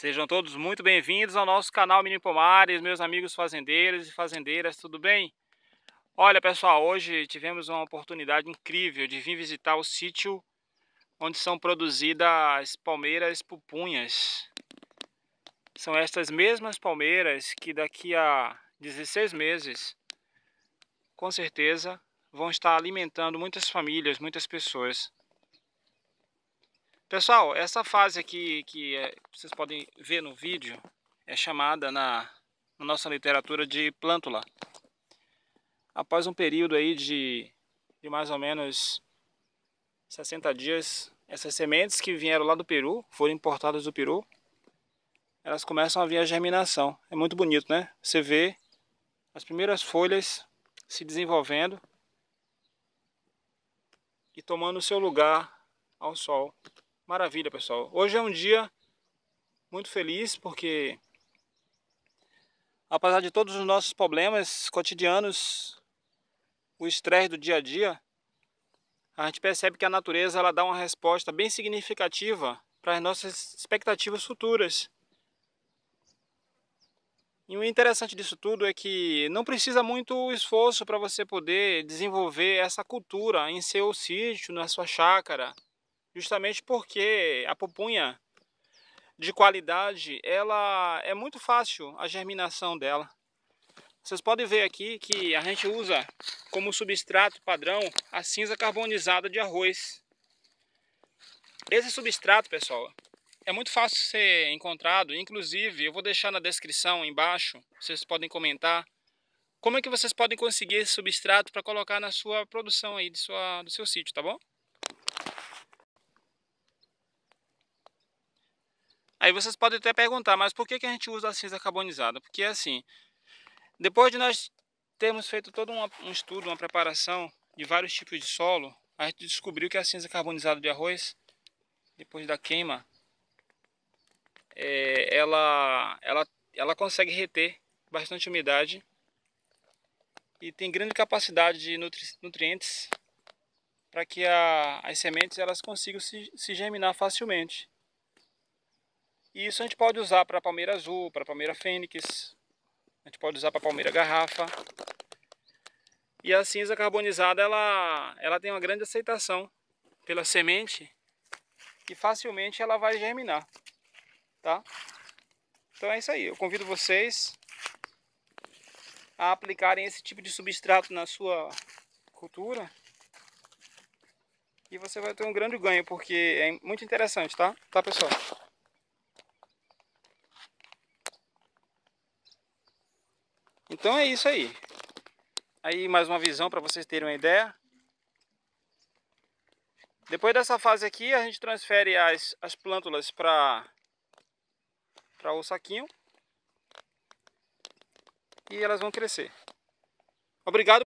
Sejam todos muito bem-vindos ao nosso canal Mini Pomares, meus amigos fazendeiros e fazendeiras, tudo bem? Olha pessoal, hoje tivemos uma oportunidade incrível de vir visitar o sítio onde são produzidas palmeiras pupunhas. São estas mesmas palmeiras que daqui a 16 meses, com certeza, vão estar alimentando muitas famílias, muitas pessoas. Pessoal, essa fase aqui que eh, vocês podem ver no vídeo é chamada na, na nossa literatura de plântula. Após um período aí de, de mais ou menos 60 dias, essas sementes que vieram lá do Peru, foram importadas do Peru, elas começam a vir a germinação. É muito bonito, né? Você vê as primeiras folhas se desenvolvendo e tomando o seu lugar ao sol. Maravilha, pessoal. Hoje é um dia muito feliz porque apesar de todos os nossos problemas cotidianos, o estresse do dia a dia, a gente percebe que a natureza ela dá uma resposta bem significativa para as nossas expectativas futuras. E o interessante disso tudo é que não precisa muito esforço para você poder desenvolver essa cultura em seu sítio, na sua chácara, justamente porque a pupunha de qualidade, ela é muito fácil a germinação dela. Vocês podem ver aqui que a gente usa como substrato padrão a cinza carbonizada de arroz. Esse substrato, pessoal, é muito fácil ser encontrado. Inclusive, eu vou deixar na descrição embaixo, vocês podem comentar. Como é que vocês podem conseguir esse substrato para colocar na sua produção aí de sua, do seu sítio, tá bom? Aí vocês podem até perguntar, mas por que, que a gente usa a cinza carbonizada? Porque assim, depois de nós termos feito todo um estudo, uma preparação de vários tipos de solo, a gente descobriu que a cinza carbonizada de arroz, depois da queima, é, ela, ela, ela consegue reter bastante umidade e tem grande capacidade de nutri, nutrientes para que a, as sementes elas consigam se, se germinar facilmente. E isso a gente pode usar para palmeira azul, para palmeira fênix, a gente pode usar para palmeira garrafa. E a cinza carbonizada, ela, ela tem uma grande aceitação pela semente e facilmente ela vai germinar, tá? Então é isso aí, eu convido vocês a aplicarem esse tipo de substrato na sua cultura e você vai ter um grande ganho, porque é muito interessante, tá? Tá, pessoal? Então é isso aí. Aí mais uma visão para vocês terem uma ideia. Depois dessa fase aqui, a gente transfere as, as plântulas para o saquinho. E elas vão crescer. Obrigado.